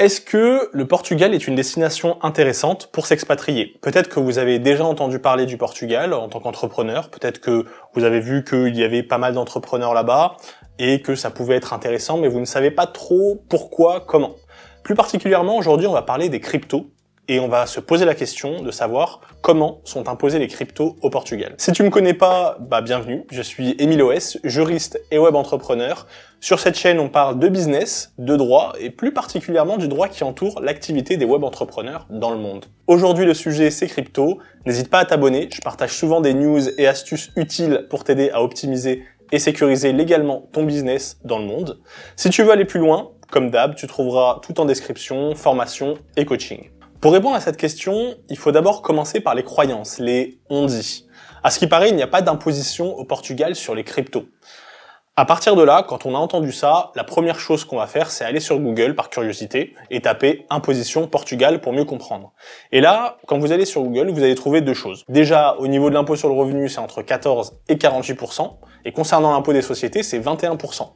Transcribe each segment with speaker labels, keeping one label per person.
Speaker 1: Est-ce que le Portugal est une destination intéressante pour s'expatrier Peut-être que vous avez déjà entendu parler du Portugal en tant qu'entrepreneur, peut-être que vous avez vu qu'il y avait pas mal d'entrepreneurs là-bas et que ça pouvait être intéressant, mais vous ne savez pas trop pourquoi, comment. Plus particulièrement, aujourd'hui, on va parler des cryptos et on va se poser la question de savoir comment sont imposés les cryptos au Portugal. Si tu me connais pas, bah bienvenue, je suis Émile OS, juriste et web entrepreneur. Sur cette chaîne, on parle de business, de droit et plus particulièrement du droit qui entoure l'activité des web entrepreneurs dans le monde. Aujourd'hui, le sujet c'est crypto. N'hésite pas à t'abonner, je partage souvent des news et astuces utiles pour t'aider à optimiser et sécuriser légalement ton business dans le monde. Si tu veux aller plus loin, comme d'hab, tu trouveras tout en description, formation et coaching. Pour répondre à cette question, il faut d'abord commencer par les croyances, les on dit. À ce qui paraît, il n'y a pas d'imposition au Portugal sur les cryptos. À partir de là, quand on a entendu ça, la première chose qu'on va faire, c'est aller sur Google par curiosité et taper imposition Portugal pour mieux comprendre. Et là, quand vous allez sur Google, vous allez trouver deux choses. Déjà, au niveau de l'impôt sur le revenu, c'est entre 14 et 48%, et concernant l'impôt des sociétés, c'est 21%.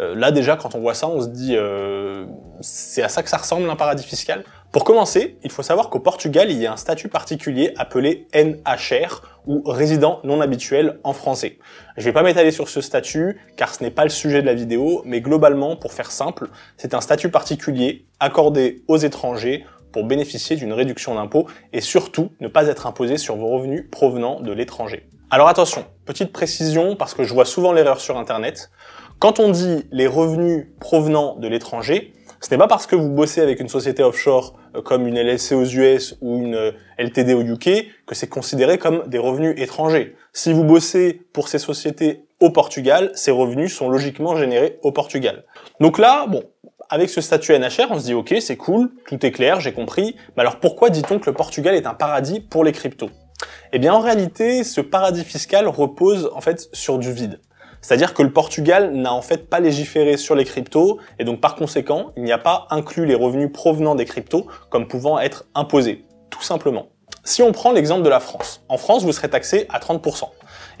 Speaker 1: Euh, là déjà, quand on voit ça, on se dit, euh, c'est à ça que ça ressemble un paradis fiscal. Pour commencer, il faut savoir qu'au Portugal, il y a un statut particulier appelé NHR, ou résident non habituel en français. Je vais pas m'étaler sur ce statut, car ce n'est pas le sujet de la vidéo, mais globalement, pour faire simple, c'est un statut particulier accordé aux étrangers pour bénéficier d'une réduction d'impôt et surtout ne pas être imposé sur vos revenus provenant de l'étranger. Alors attention, petite précision parce que je vois souvent l'erreur sur internet. Quand on dit les revenus provenant de l'étranger, ce n'est pas parce que vous bossez avec une société offshore euh, comme une LLC aux US ou une euh, LTD au UK que c'est considéré comme des revenus étrangers. Si vous bossez pour ces sociétés au Portugal, ces revenus sont logiquement générés au Portugal. Donc là, bon, avec ce statut NHR, on se dit ok, c'est cool, tout est clair, j'ai compris. Mais alors pourquoi dit-on que le Portugal est un paradis pour les cryptos Eh bien en réalité, ce paradis fiscal repose en fait sur du vide. C'est-à-dire que le Portugal n'a en fait pas légiféré sur les cryptos et donc par conséquent, il n'y a pas inclus les revenus provenant des cryptos comme pouvant être imposés, tout simplement. Si on prend l'exemple de la France, en France, vous serez taxé à 30%.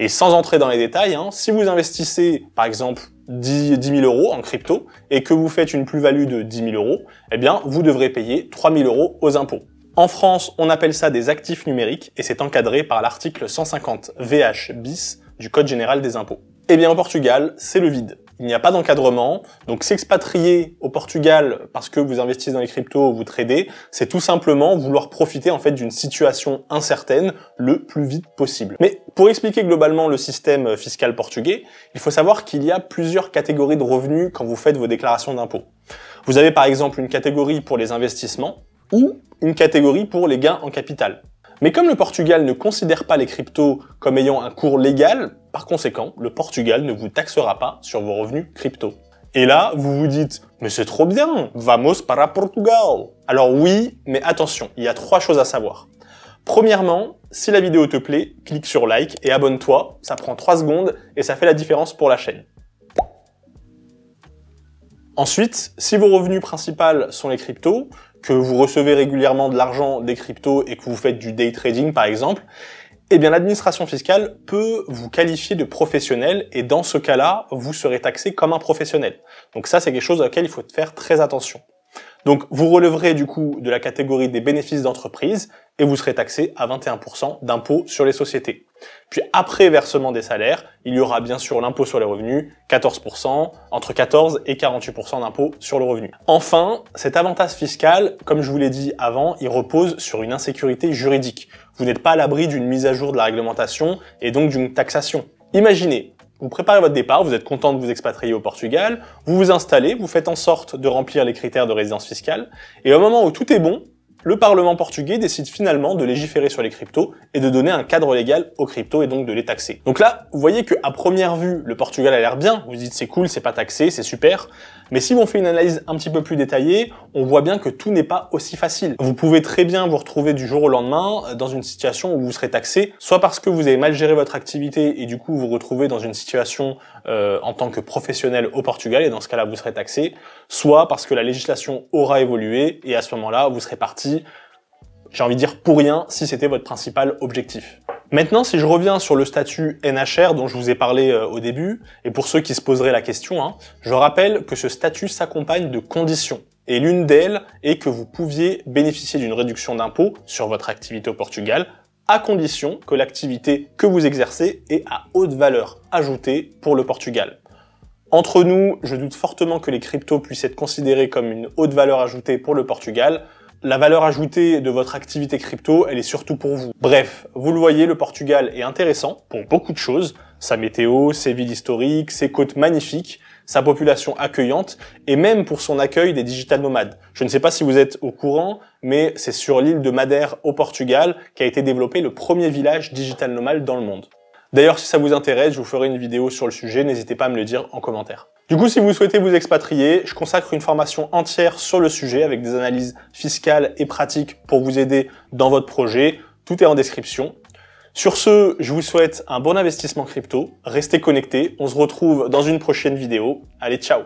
Speaker 1: Et sans entrer dans les détails, hein, si vous investissez par exemple 10, 000 euros en crypto et que vous faites une plus-value de 10 000 euros, eh bien, vous devrez payer 3 000 euros aux impôts. En France, on appelle ça des actifs numériques et c'est encadré par l'article 150 VH bis du Code général des impôts. Eh bien, au Portugal, c'est le vide. Il n'y a pas d'encadrement, donc s'expatrier au Portugal parce que vous investissez dans les cryptos ou vous tradez, c'est tout simplement vouloir profiter en fait d'une situation incertaine le plus vite possible. Mais pour expliquer globalement le système fiscal portugais, il faut savoir qu'il y a plusieurs catégories de revenus quand vous faites vos déclarations d'impôts. Vous avez par exemple une catégorie pour les investissements ou une catégorie pour les gains en capital. Mais comme le Portugal ne considère pas les cryptos comme ayant un cours légal, par conséquent, le Portugal ne vous taxera pas sur vos revenus crypto. Et là, vous vous dites, mais c'est trop bien, vamos para Portugal. Alors oui, mais attention, il y a trois choses à savoir. Premièrement, si la vidéo te plaît, clique sur like et abonne-toi, ça prend 3 secondes et ça fait la différence pour la chaîne. Ensuite, si vos revenus principaux sont les cryptos, que vous recevez régulièrement de l'argent des cryptos et que vous faites du day trading par exemple, eh bien l'administration fiscale peut vous qualifier de professionnel et dans ce cas-là, vous serez taxé comme un professionnel. Donc ça, c'est quelque chose laquelle il faut faire très attention. Donc vous releverez du coup de la catégorie des bénéfices d'entreprise et vous serez taxé à 21% d'impôt sur les sociétés. Puis après versement des salaires, il y aura bien sûr l'impôt sur les revenus, 14%, entre 14 et 48% d'impôt sur le revenu. Enfin, cet avantage fiscal, comme je vous l'ai dit avant, il repose sur une insécurité juridique. Vous n'êtes pas à l'abri d'une mise à jour de la réglementation et donc d'une taxation. Imaginez, vous préparez votre départ, vous êtes content de vous expatrier au Portugal, vous vous installez, vous faites en sorte de remplir les critères de résidence fiscale, et au moment où tout est bon, le Parlement portugais décide finalement de légiférer sur les cryptos et de donner un cadre légal aux cryptos et donc de les taxer. Donc là, vous voyez que à première vue, le Portugal a l'air bien, vous dites c'est cool, c'est pas taxé, c'est super, mais si on fait une analyse un petit peu plus détaillée, on voit bien que tout n'est pas aussi facile. Vous pouvez très bien vous retrouver du jour au lendemain euh, dans une situation où vous serez taxé, soit parce que vous avez mal géré votre activité et du coup vous vous retrouvez dans une situation euh, en tant que professionnel au Portugal et dans ce cas-là vous serez taxé, soit parce que la législation aura évolué et à ce moment-là vous serez parti, j'ai envie de dire pour rien, si c'était votre principal objectif. Maintenant, si je reviens sur le statut NHR dont je vous ai parlé euh, au début, et pour ceux qui se poseraient la question, hein, je rappelle que ce statut s'accompagne de conditions. Et l'une d'elles est que vous pouviez bénéficier d'une réduction d'impôt sur votre activité au Portugal, à condition que l'activité que vous exercez est à haute valeur ajoutée pour le Portugal. Entre nous, je doute fortement que les cryptos puissent être considérés comme une haute valeur ajoutée pour le Portugal, la valeur ajoutée de votre activité crypto, elle est surtout pour vous. Bref, vous le voyez, le Portugal est intéressant pour beaucoup de choses. Sa météo, ses villes historiques, ses côtes magnifiques, sa population accueillante et même pour son accueil des digital nomades. Je ne sais pas si vous êtes au courant, mais c'est sur l'île de Madère au Portugal qu'a été développé le premier village digital nomade dans le monde. D'ailleurs, si ça vous intéresse, je vous ferai une vidéo sur le sujet, n'hésitez pas à me le dire en commentaire. Du coup, si vous souhaitez vous expatrier, je consacre une formation entière sur le sujet avec des analyses fiscales et pratiques pour vous aider dans votre projet. Tout est en description. Sur ce, je vous souhaite un bon investissement crypto. Restez connectés. On se retrouve dans une prochaine vidéo. Allez, ciao